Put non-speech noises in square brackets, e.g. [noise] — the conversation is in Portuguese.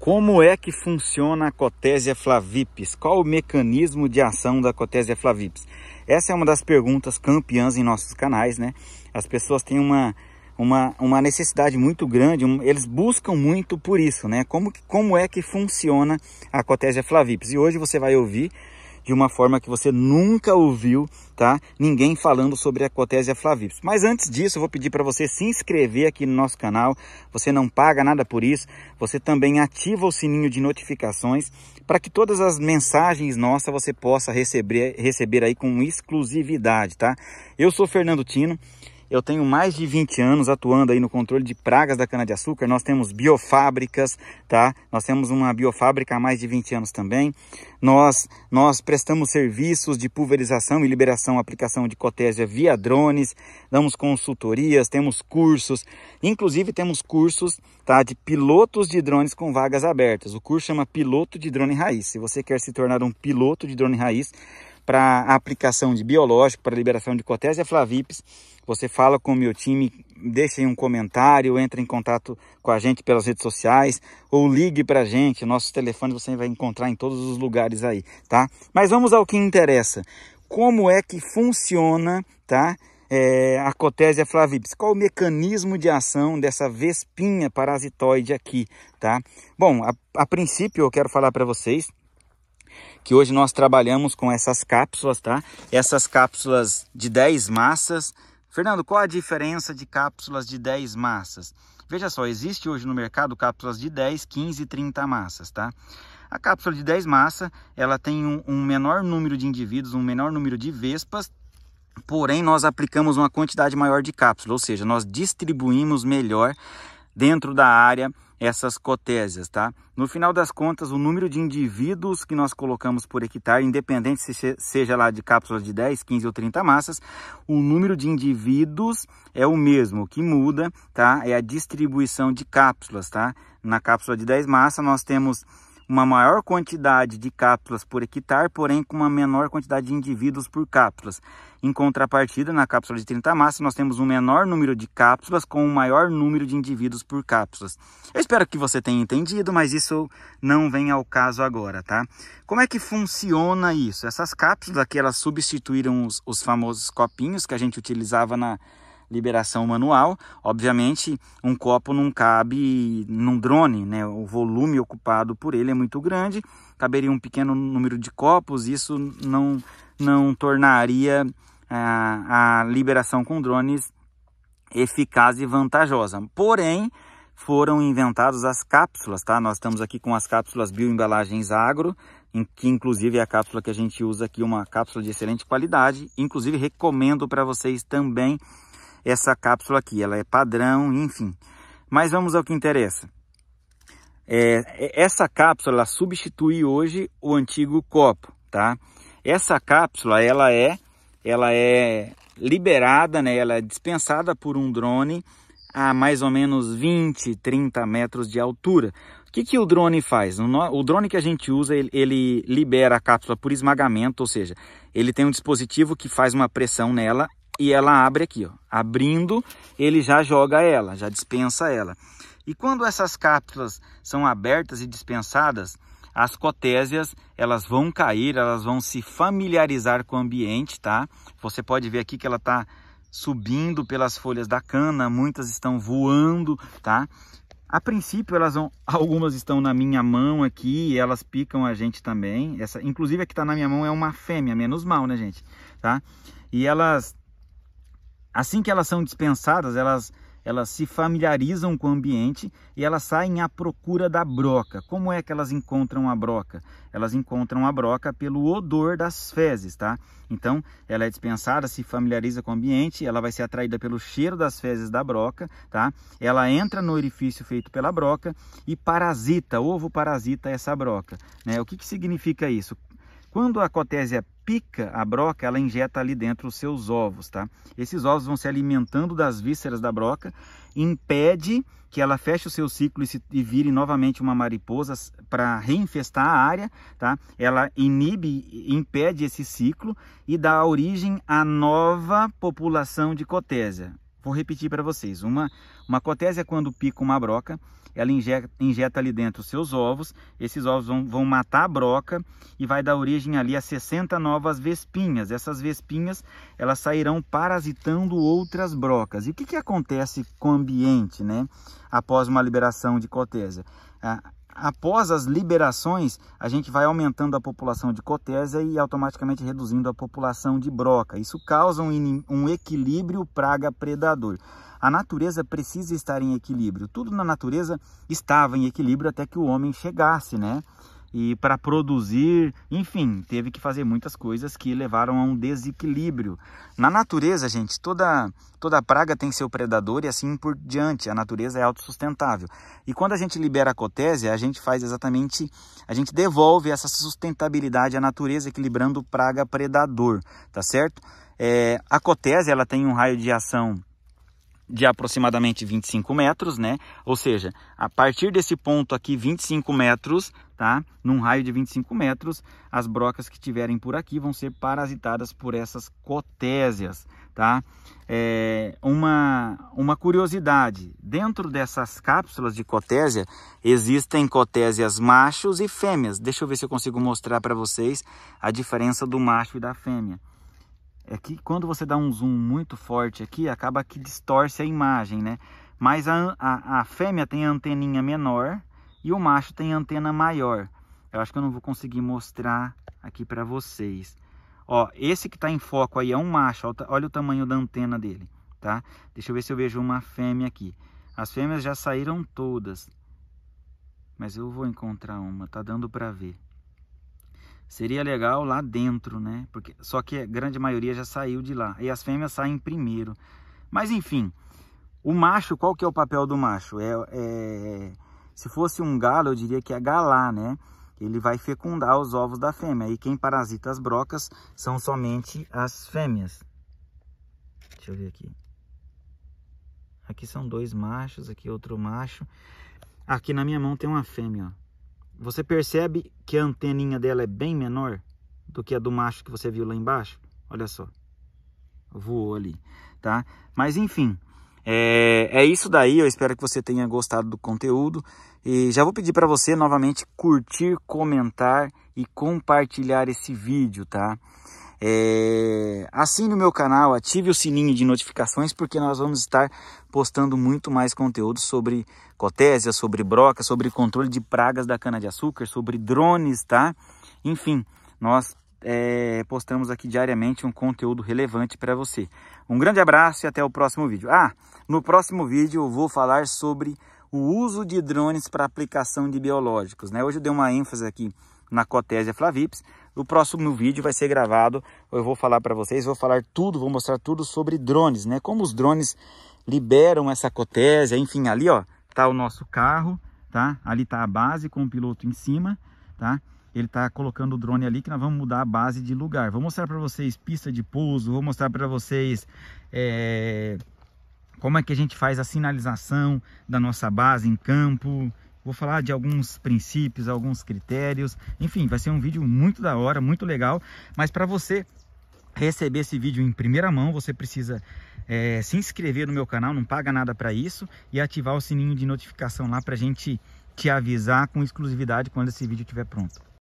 Como é que funciona a Cotésia flavipes? Qual o mecanismo de ação da Cotésia flavipes? Essa é uma das perguntas campeãs em nossos canais, né? As pessoas têm uma, uma, uma necessidade muito grande, um, eles buscam muito por isso, né? Como, como é que funciona a Cotésia flavipes? E hoje você vai ouvir de uma forma que você nunca ouviu, tá? Ninguém falando sobre a Cotésia flavips. Mas antes disso, eu vou pedir para você se inscrever aqui no nosso canal. Você não paga nada por isso. Você também ativa o sininho de notificações para que todas as mensagens nossas você possa receber, receber aí com exclusividade, tá? Eu sou Fernando Tino. Eu tenho mais de 20 anos atuando aí no controle de pragas da cana-de-açúcar. Nós temos biofábricas, tá? Nós temos uma biofábrica há mais de 20 anos também. Nós, nós prestamos serviços de pulverização e liberação, aplicação de cotésia via drones. Damos consultorias, temos cursos. Inclusive temos cursos tá, de pilotos de drones com vagas abertas. O curso chama Piloto de Drone Raiz. Se você quer se tornar um piloto de drone raiz, para aplicação de biológico, para liberação de Cotésia flavips, você fala com o meu time, deixe um comentário, entre em contato com a gente pelas redes sociais ou ligue para a gente. Nossos telefones você vai encontrar em todos os lugares aí, tá? Mas vamos ao que interessa. Como é que funciona, tá? É, a Cotésia flavips. Qual o mecanismo de ação dessa vespinha parasitoide aqui, tá? Bom, a, a princípio eu quero falar para vocês que hoje nós trabalhamos com essas cápsulas, tá? Essas cápsulas de 10 massas. Fernando, qual a diferença de cápsulas de 10 massas? Veja só, existe hoje no mercado cápsulas de 10, 15 e 30 massas, tá? A cápsula de 10 massa, ela tem um, um menor número de indivíduos, um menor número de vespas, porém nós aplicamos uma quantidade maior de cápsula, ou seja, nós distribuímos melhor dentro da área essas cotésias, tá? No final das contas, o número de indivíduos que nós colocamos por hectare, independente se seja lá de cápsulas de 10, 15 ou 30 massas, o número de indivíduos é o mesmo, o que muda, tá? É a distribuição de cápsulas, tá? Na cápsula de 10 massas nós temos uma maior quantidade de cápsulas por hectare, porém com uma menor quantidade de indivíduos por cápsulas. Em contrapartida, na cápsula de 30 massas, nós temos um menor número de cápsulas com um maior número de indivíduos por cápsulas. Eu espero que você tenha entendido, mas isso não vem ao caso agora, tá? Como é que funciona isso? Essas cápsulas aqui, elas substituíram os, os famosos copinhos que a gente utilizava na liberação manual. Obviamente, um copo não cabe num drone, né? O volume ocupado por ele é muito grande. Caberia um pequeno número de copos, isso não não tornaria a, ah, a liberação com drones eficaz e vantajosa. Porém, foram inventadas as cápsulas, tá? Nós estamos aqui com as cápsulas Bioembalagens Agro, em que inclusive é a cápsula que a gente usa aqui, uma cápsula de excelente qualidade. Inclusive recomendo para vocês também essa cápsula aqui. Ela é padrão, enfim. Mas vamos ao que interessa. É, essa cápsula substitui hoje o antigo copo, tá? Essa cápsula ela é, ela é liberada, né? Ela é dispensada por um drone a mais ou menos 20, 30 metros de altura. O que, que o drone faz? O drone que a gente usa, ele, ele libera a cápsula por esmagamento, ou seja, ele tem um dispositivo que faz uma pressão nela e ela abre aqui, ó. Abrindo, ele já joga ela, já dispensa ela. E quando essas cápsulas são abertas e dispensadas, as cotésias elas vão cair, elas vão se familiarizar com o ambiente, tá? Você pode ver aqui que ela está subindo pelas folhas da cana, muitas estão voando, tá? A princípio elas vão, [laughs] algumas estão na minha mão aqui, elas picam a gente também. Essa, inclusive a que está na minha mão é uma fêmea, menos mal, né, gente? Tá? E elas Assim que elas são dispensadas, elas, elas se familiarizam com o ambiente e elas saem à procura da broca. Como é que elas encontram a broca? Elas encontram a broca pelo odor das fezes, tá? Então, ela é dispensada, se familiariza com o ambiente, ela vai ser atraída pelo cheiro das fezes da broca, tá? Ela entra no orifício feito pela broca e parasita, ovo parasita essa broca, né? O que, que significa isso? Quando a cotésia pica a broca, ela injeta ali dentro os seus ovos, tá? Esses ovos vão se alimentando das vísceras da broca, impede que ela feche o seu ciclo e, se, e vire novamente uma mariposa para reinfestar a área, tá? Ela inibe, impede esse ciclo e dá origem à nova população de cotésia. Vou repetir para vocês. Uma, uma cotésia, é quando pica uma broca, ela injeta, injeta ali dentro os seus ovos. Esses ovos vão, vão matar a broca e vai dar origem ali a 60 novas vespinhas. Essas vespinhas, elas sairão parasitando outras brocas. E o que, que acontece com o ambiente, né? Após uma liberação de cotésia? Ah, após as liberações, a gente vai aumentando a população de cotésia e automaticamente reduzindo a população de broca. Isso causa um, um equilíbrio praga-predador. A natureza precisa estar em equilíbrio. Tudo na natureza estava em equilíbrio até que o homem chegasse, né? e para produzir, enfim, teve que fazer muitas coisas que levaram a um desequilíbrio. Na natureza, gente, toda toda praga tem seu predador e assim por diante. A natureza é autossustentável. E quando a gente libera a cotese, a gente faz exatamente, a gente devolve essa sustentabilidade à natureza equilibrando praga predador, tá certo? É, a cotese ela tem um raio de ação de aproximadamente 25 metros, né? Ou seja, a partir desse ponto aqui, 25 metros, tá? Num raio de 25 metros, as brocas que tiverem por aqui vão ser parasitadas por essas cotésias, tá? É uma, uma curiosidade, dentro dessas cápsulas de cotésia, existem cotésias machos e fêmeas. Deixa eu ver se eu consigo mostrar para vocês a diferença do macho e da fêmea é que quando você dá um zoom muito forte aqui, acaba que distorce a imagem, né? Mas a, a, a fêmea tem a anteninha menor e o macho tem a antena maior. Eu acho que eu não vou conseguir mostrar aqui para vocês. Ó, esse que está em foco aí é um macho, olha o tamanho da antena dele, tá? Deixa eu ver se eu vejo uma fêmea aqui. As fêmeas já saíram todas, mas eu vou encontrar uma, tá dando para ver. Seria legal lá dentro, né? Porque, só que a grande maioria já saiu de lá. E as fêmeas saem primeiro. Mas enfim, o macho, qual que é o papel do macho? É, é, se fosse um galo, eu diria que é galar, né? Ele vai fecundar os ovos da fêmea. E quem parasita as brocas são somente as fêmeas. Deixa eu ver aqui. Aqui são dois machos, aqui outro macho. Aqui na minha mão tem uma fêmea, ó. Você percebe que a anteninha dela é bem menor do que a do macho que você viu lá embaixo? Olha só. Voou ali, tá? Mas enfim, é, é isso daí. Eu espero que você tenha gostado do conteúdo. E já vou pedir para você novamente curtir, comentar e compartilhar esse vídeo, tá? É, assine o meu canal, ative o sininho de notificações, porque nós vamos estar postando muito mais conteúdo sobre cotésia, sobre broca, sobre controle de pragas da cana-de-açúcar, sobre drones, tá? Enfim, nós é, postamos aqui diariamente um conteúdo relevante para você. Um grande abraço e até o próximo vídeo. Ah, no próximo vídeo eu vou falar sobre o uso de drones para aplicação de biológicos. Né? Hoje eu dei uma ênfase aqui na Cotésia Flavips. O próximo vídeo vai ser gravado, eu vou falar para vocês, vou falar tudo, vou mostrar tudo sobre drones, né? Como os drones liberam essa Cotésia, enfim, ali ó, tá o nosso carro, tá? Ali tá a base com o piloto em cima, tá? Ele tá colocando o drone ali que nós vamos mudar a base de lugar. Vou mostrar para vocês pista de pouso, vou mostrar para vocês... É como é que a gente faz a sinalização da nossa base em campo, vou falar de alguns princípios, alguns critérios, enfim, vai ser um vídeo muito da hora, muito legal, mas para você receber esse vídeo em primeira mão, você precisa é, se inscrever no meu canal, não paga nada para isso, e ativar o sininho de notificação lá para gente te avisar com exclusividade quando esse vídeo estiver pronto.